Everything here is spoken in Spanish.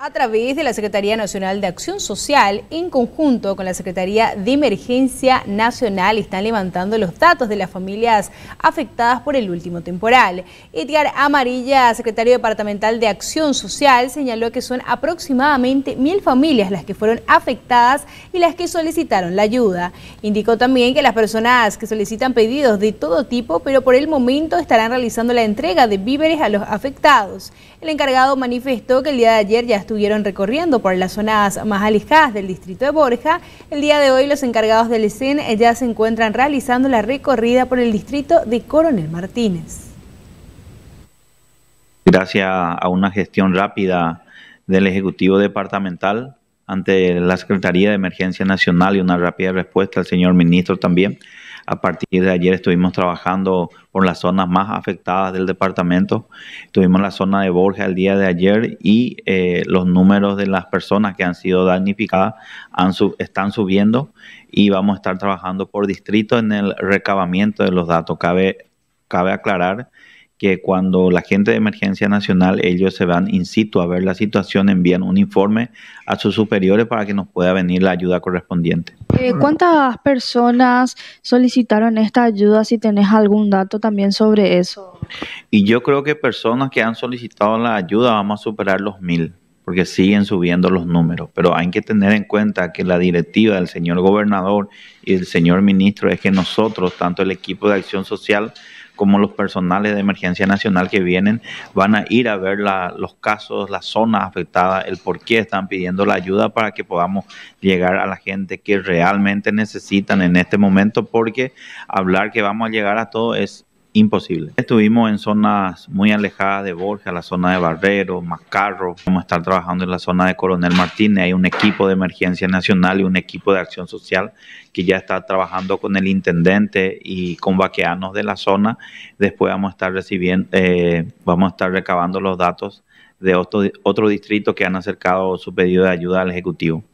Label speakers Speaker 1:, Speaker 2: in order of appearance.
Speaker 1: A través de la Secretaría Nacional de Acción Social, en conjunto con la Secretaría de Emergencia Nacional, están levantando los datos de las familias afectadas por el último temporal. Edgar Amarilla, secretario departamental de Acción Social, señaló que son aproximadamente mil familias las que fueron afectadas y las que solicitaron la ayuda. Indicó también que las personas que solicitan pedidos de todo tipo, pero por el momento estarán realizando la entrega de víveres a los afectados. El encargado manifestó que el día de ayer ya estuvieron recorriendo por las zonas más alejadas del distrito de Borja, el día de hoy los encargados del ESEN eh, ya se encuentran realizando la recorrida por el distrito de Coronel Martínez.
Speaker 2: Gracias a una gestión rápida del Ejecutivo Departamental, ante la Secretaría de Emergencia Nacional y una rápida respuesta al señor ministro también. A partir de ayer estuvimos trabajando por las zonas más afectadas del departamento. Tuvimos la zona de Borja el día de ayer y eh, los números de las personas que han sido damnificadas han están subiendo y vamos a estar trabajando por distrito en el recabamiento de los datos. Cabe, cabe aclarar que cuando la gente de emergencia nacional, ellos se van in situ a ver la situación, envían un informe a sus superiores para que nos pueda venir la ayuda correspondiente.
Speaker 3: Eh, ¿Cuántas personas solicitaron esta ayuda? Si tenés algún dato también sobre eso.
Speaker 2: Y yo creo que personas que han solicitado la ayuda, vamos a superar los mil porque siguen subiendo los números. Pero hay que tener en cuenta que la directiva del señor gobernador y del señor ministro es que nosotros, tanto el equipo de acción social, como los personales de emergencia nacional que vienen van a ir a ver los casos, las zonas afectadas, el por qué están pidiendo la ayuda para que podamos llegar a la gente que realmente necesitan en este momento, porque hablar que vamos a llegar a todo es imposible. Estuvimos en zonas muy alejadas de Borja, la zona de Barrero, Macarro. Vamos a estar trabajando en la zona de Coronel Martínez. Hay un equipo de emergencia nacional y un equipo de acción social que ya está trabajando con el intendente y con vaqueanos de la zona. Después vamos a estar recibiendo, eh, vamos a estar recabando los datos de otro, otro distrito que han acercado su pedido de ayuda al Ejecutivo.